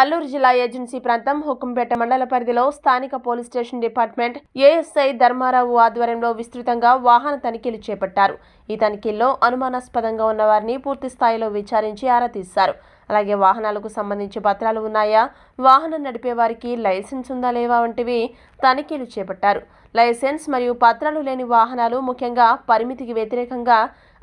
అల్లూరు జిల్లా ఏజెన్సీ ప్రాంతం హుకుంపేట మండల పరిధిలో స్థానిక police station department ASI Dharmarao ఆధ్వర్యంలో విస్తృతంగా వాహన తనిఖీలు చేపట్టారు ఈ తనిఖీల్లో అనుమానాస్పదంగా ఉన్న వారిని పూర్తి స్థాయిలో విచారించి ఆరా తీశారు అలాగే వాహనాలకు సంబంధించి పత్రాలు ఉన్నాయా వాహనం నడిపే వారికి లైసెన్స్ ఉందా లేవా వంటివి తనిఖీలు చేపట్టారు లైసెన్స్ మరియు పత్రాలు లేని వాహనాలు ముఖ్యంగా పరిమితికి వ్యతిరేకంగా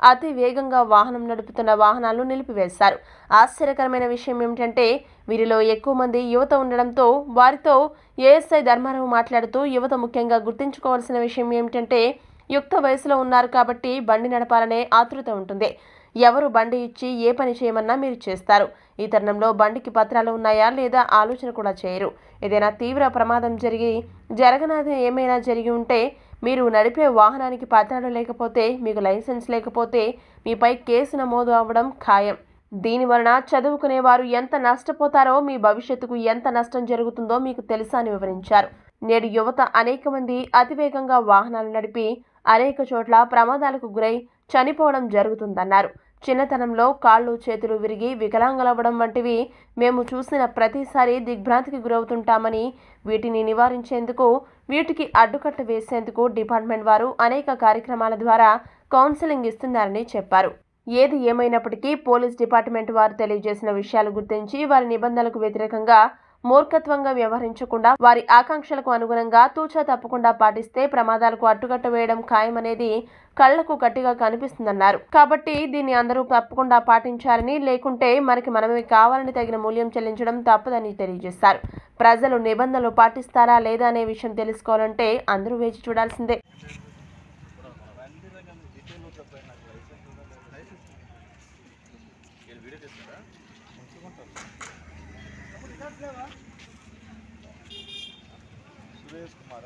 అతి వేగంగా వాహనం నడుపుతున్న వాహనాలను నిలిపివేశారు ఆశ్చర్యకరమైన విషయం ఏమిటంటే వీరిలో ఎక్కువ మంది యువత ఉండడంతో వారితో ఏఎస్ఐ ధర్మారావు మాట్లాడుతూ యువత ముఖ్యంగా గుర్తుంచుకోవాల్సిన విషయం ఏమిటంటే యుక్త వయసులో ఉన్నారు కాబట్టి బండి నడపాలనే ఆతృత ఉంటుంది ఎవరు బండి ఇచ్చి ఏ పని చేయమన్నా మీరు చేస్తారు ఈ తరుణంలో బండికి పత్రాలు ఉన్నాయా లేదా ఆలోచన కూడా చేయరు ఏదైనా తీవ్ర ప్రమాదం జరిగి జరగనాది ఏమైనా జరిగి ఉంటే మీరు నడిపే వాహనానికి పత్రాలు లేకపోతే మీకు లైసెన్స్ లేకపోతే మీపై కేసు నమోదు అవ్వడం ఖాయం దీని వలన చదువుకునే వారు ఎంత నష్టపోతారో మీ భవిష్యత్తుకు ఎంత నష్టం జరుగుతుందో మీకు తెలుసా అని వివరించారు నేడు యువత అనేక మంది అతివేగంగా వాహనాలు నడిపి అనేక చోట్ల ప్రమాదాలకు గురై చనిపోవడం జరుగుతుందన్నారు చిన్నతనంలో కాళ్ళు చేతులు విరిగి వికలాంగులవ్వడం వంటివి మేము చూసిన ప్రతిసారి దిగ్భ్రాంతికి గురవుతుంటామని వీటిని నివారించేందుకు వీటికి అడ్డుకట్ట వేసేందుకు డిపార్ట్మెంట్ వారు అనేక కార్యక్రమాల ద్వారా కౌన్సిలింగ్ ఇస్తున్నారని చెప్పారు ఏది ఏమైనప్పటికీ పోలీస్ డిపార్ట్మెంట్ వారు తెలియజేసిన విషయాలు గుర్తించి వారి నిబంధనలకు వ్యతిరేకంగా మూర్ఖత్వంగా వ్యవహరించకుండా వారి ఆకాంక్షలకు అనుగుణంగా తూచా తప్పకుండా పాటిస్తే ప్రమాదాలకు అట్టుకట్ట వేయడం ఖాయమనేది కళ్లకు గట్టిగా కనిపిస్తుందన్నారు కాబట్టి దీన్ని అందరూ తప్పకుండా పాటించాలని లేకుంటే మనకి మనమే కావాలని తగిన మూల్యం చెల్లించడం తప్పదని తెలియజేశారు ప్రజలు నిబంధనలు పాటిస్తారా లేదా అనే విషయం తెలుసుకోవాలంటే అందరూ వేచి చూడాల్సిందే सुरेश कुमार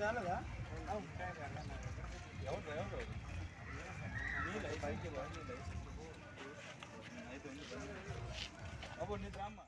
చాలదా ఎవరు ఎవరు నీ లైఫ్ పైకి బాగా నీ లైఫ్ అయితే అప్పుడు నీ రామ్మా